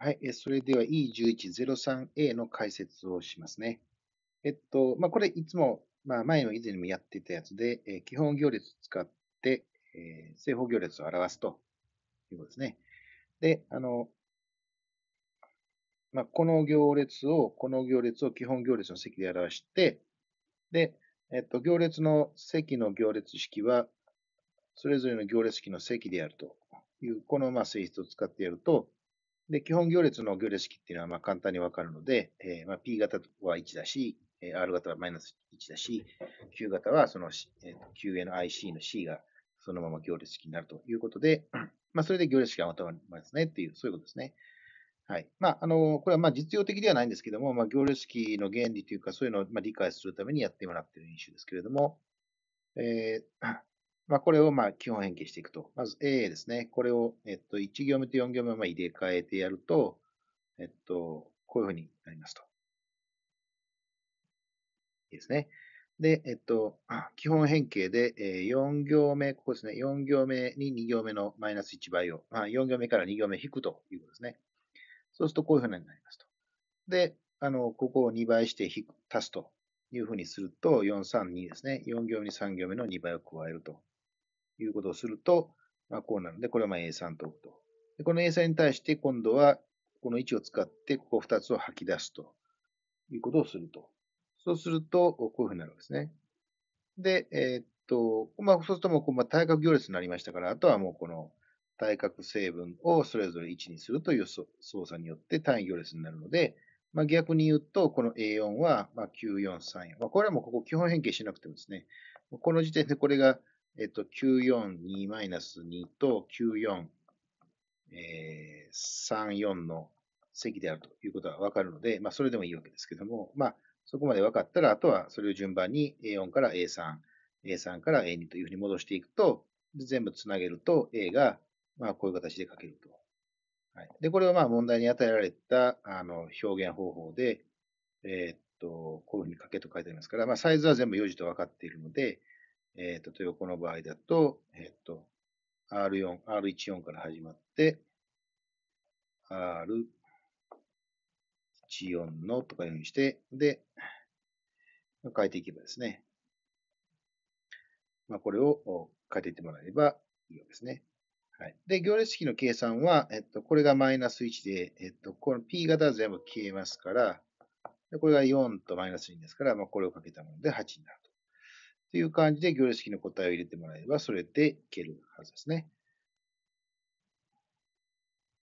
はい。えそれでは E1103A の解説をしますね。えっと、まあ、これいつも、まあ、前も以前もやってたやつで、え基本行列使って、えー、正方行列を表すということですね。で、あの、まあ、この行列を、この行列を基本行列の積で表して、で、えっと、行列の積の行列式は、それぞれの行列式の積であるという、このまあ性質を使ってやると、で、基本行列の行列式っていうのはまあ簡単にわかるので、えー、ま P 型は1だし、え R 型はマイナス1だし、Q 型はその、えー、QA の IC の C がそのまま行列式になるということで、まあそれで行列式がまとまりますねっていう、そういうことですね。はい。まあ、あの、これはまあ実用的ではないんですけども、まあ行列式の原理というかそういうのをまあ理解するためにやってもらっている印象ですけれども、えー、まあ、これをまあ基本変形していくと。まず A ですね。これを、えっと、1行目と4行目をまあ入れ替えてやると、えっと、こういうふうになりますと。いいですね。で、えっと、基本変形で、えー、4行目、ここですね。4行目に2行目のマイナス1倍を、まあ、4行目から2行目引くということですね。そうするとこういうふうになりますと。で、あの、ここを2倍して引く、足すというふうにすると、432ですね。4行目に3行目の2倍を加えるということをすると、まあ、こうなるので、これはまあ A3 と置くと。でこの A3 に対して今度はこの位置を使ってここ2つを吐き出すということをすると。そうすると、こういうふうになるんですね。で、えー、っと、まあ、そうするともう、まあ、対角行列になりましたから、あとはもうこの対角成分をそれぞれ1にするという操作によって単位行列になるので、まあ、逆に言うと、この A4 はまあ9434。まあ、これはもうここ基本変形しなくてもですね、この時点でこれがえっと、942-2と94、えー、34の積であるということがわかるので、まあ、それでもいいわけですけども、まあ、そこまで分かったら、あとはそれを順番に A4 から A3、A3 から A2 というふうに戻していくと、全部つなげると A が、まあ、こういう形で書けると。はい、で、これはまあ問題に与えられたあの表現方法で、えー、っと、こういうふうに書けと書いてありますから、まあ、サイズは全部4字と分かっているので、えー、例えばこの場合だと、えっ、ー、と、R4、R14 から始まって、R14 のとかいうふうにして、で、変えていけばですね、まあ、これを変えていってもらえればいいようですね。はい。で、行列式の計算は、えっと、これがマイナス1で、えっと、この P 型は全部消えますから、でこれが4とマイナス2ですから、まあ、これをかけたもので8になると。という感じで行列式の答えを入れてもらえば、それでいけるはずですね。